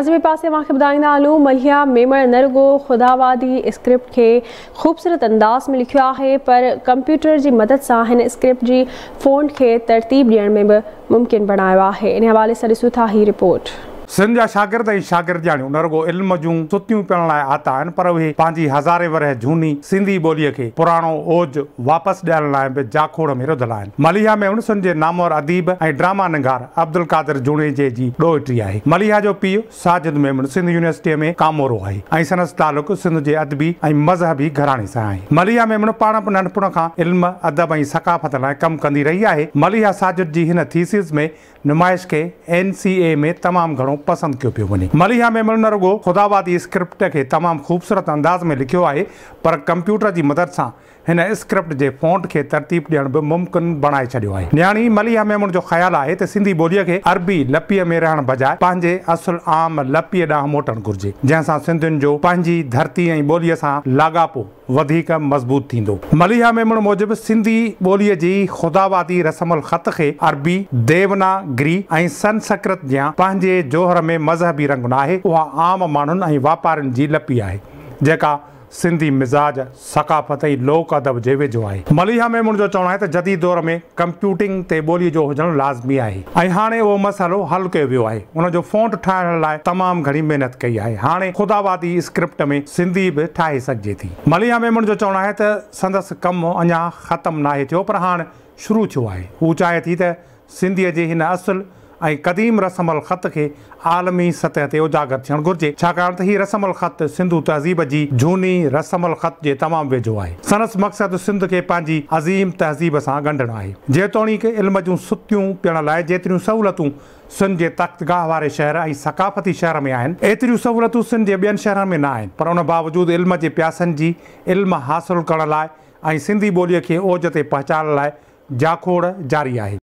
लाजमी पास वाक़ ॿुधाईंदा हलूं मलिया मेमण न खुदावादी स्क्रिप्ट के ख़ूबसूरत अंदाज़ में लिखो है पर कंप्यूटर की मदद से हिन स्क्रिप्ट की फ़ोन के तरतीब ॾियण में बि मुमकिन बणायो आहे इन हवा सां ॾिसूं था हीअ रिपोर्ट सिंध जा शागिर्द ऐं शागिर्दु न इल्म जूं तुतियूं पीअण लाइ आता आहिनि पर उहे पंहिंजी हज़ारे वरझूनी सिंधी ॿोलीअ खे पुराणो ओज वापसि ॾियण लाइ बि झाखोड़ में मलिहा मेण सिंध जे नामोर अदीब ऐं ड्रामा निगार अब्दुल कादिर जुणे जे जी ॾोहिती आहे मलिहा जो पीउ साजिद मेमण सिंध यूनिवर्सिटीअ में कामोरो आहे ऐं تعلق तालुक सिंध जे अदबी ऐं मज़हबी سان सां आहे मलिहा मेमण पाण नंढपुण खां इल्म अदब ऐं सकाफ़त लाइ कमु कंदी रही आहे مليا साजिद जी हिन थीसिस में नुमाइश खे एन सी ए में तमामु घणो पसंदि कयो पियो वञे मलिहा मेमल न रुगो ख़ुदाबादी स्क्रिप्ट के तमाम ख़ूबसूरत अंदाज़ में लिखो है पर कंप्यूटर की मदद से इन स्क्रिप्ट के फ़ॉन्ट के तरतीब ॾियण बि मुमकिन बणाए छॾियो आहे न्याणी मलिहा मेमण जो ख्याल है त सिंधी बोली के अरबी लपीअ में रहने बजाय पंहिंजे असुल आम लपी ॾांहुं मोटन घुर्जे जैसा सिंधियुनि जो पंहिंजी धरती बोली ॿोलीअ सां વધિકા મજબૂત થીંદો મલિયા મેમણ موجب સિંધી બોલી જી ખુદાવાદી રસમલ ખતખે અરબી દેવનાગરી અઈ સંસ્કૃત જ પાંજે જોહર મે મઝહબી રંગ નાહે ઓ આમ માનન અઈ વાપારન જી લપી આય જકા सिंधी मिज़ाज सकाफत सकाफ़ती लोक अदब जे वेझो आहे मलिहा में जो चवण आहे त जदी दौर में कंप्यूटिंग ते ॿोलीअ जो हुजणु लाज़मी आहे ऐं हाणे उहो मसालो हल कयो वियो आहे हुनजो फोंट ठाहिण लाइ तमामु घणी महिनत कई आहे हाणे खुदा स्क्रिप्ट में सिंधी बि ठाहे सघिजे थी मलिहा में जो चवण आहे त संदसि कमु अञा ख़तमु नाहे थियो पर हाणे शुरू थियो आहे हू चाहे थी त सिंधीअ जी हिन असुलु ऐं क़दीम अल ख़त खे आलमी सतह ते उजागर थियणु घुरिजे छाकाणि त ही रसम अल ख़त सिंधु तहज़ीब जी झूनी रसम अल ख़त जे तमामु वेझो आहे सनस मक़सदु सिंध खे पंहिंजी अज़ीम तहज़ीब सां ॻंढणो आहे जेतोणीकि इल्म जूं सुतियूं पीअण लाइ जेतिरियूं सहूलियतूं सिंध जे तख़्तगाह वारे शहर ऐं सकाफ़ती शहर में आहिनि एतिरियूं सहूलियतूं सिंध जे ॿियनि शहरनि में न आहिनि पर उन बावजूदु इल्म जे प्यासनि जी इल्मु हासिलु करण लाइ ऐं सिंधी ॿोलीअ खे ओज ते पहचाइण लाइ जाखोड़ जारी आहे